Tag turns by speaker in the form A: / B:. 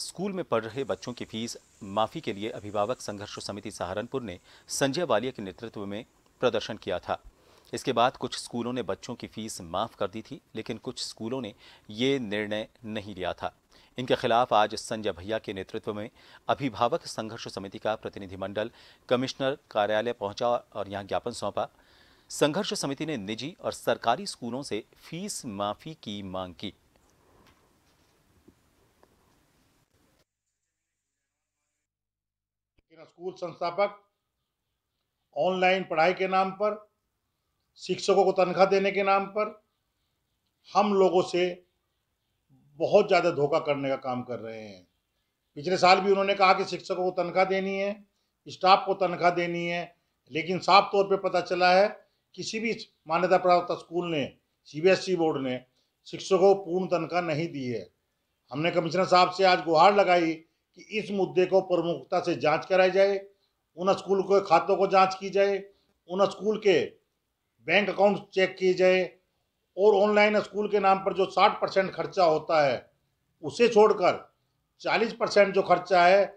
A: school में पढ़ रहे बच्चों की फीस माफ़ी के लिए अभिभावक संघर्ष समिति सहारनपुर ने संजय वालिया के नेतृत्व में प्रदर्शन किया था इसके बाद कुछ स्कूलों ने बच्चों की फीस माफ़ कर दी थी लेकिन कुछ स्कूलों ने ये निर्णय नहीं लिया था इनके खिलाफ आज संजय भैया के नेतृत्व में अभिभावक संघर्ष समिति का प्रतिनिधिमंडल कमिश्नर कार्यालय पहुंचा और यहां ज्ञापन सौंपा संघर्ष समिति ने निजी और सरकारी स्कूलों से फीस माफ़ी की मांग की
B: लेकिन स्कूल संस्थापक ऑनलाइन पढ़ाई के नाम पर शिक्षकों को तनख्वाह देने के नाम पर हम लोगों से बहुत ज़्यादा धोखा करने का काम कर रहे हैं पिछले साल भी उन्होंने कहा कि शिक्षकों को तनख्वाह देनी है स्टाफ को तनख्वाह देनी है लेकिन साफ तौर पे पता चला है किसी भी मान्यता प्राप्त स्कूल ने सीबीएसई बोर्ड ने शिक्षकों को पूर्ण तनख्वाह नहीं दी है हमने कमिश्नर साहब से आज गुहार लगाई कि इस मुद्दे को प्रमुखता से जांच कराई जाए उन स्कूल के खातों को जांच की जाए उन स्कूल के बैंक अकाउंट चेक किए जाए और ऑनलाइन स्कूल के नाम पर जो 60 परसेंट खर्चा होता है उसे छोड़कर 40 परसेंट जो खर्चा है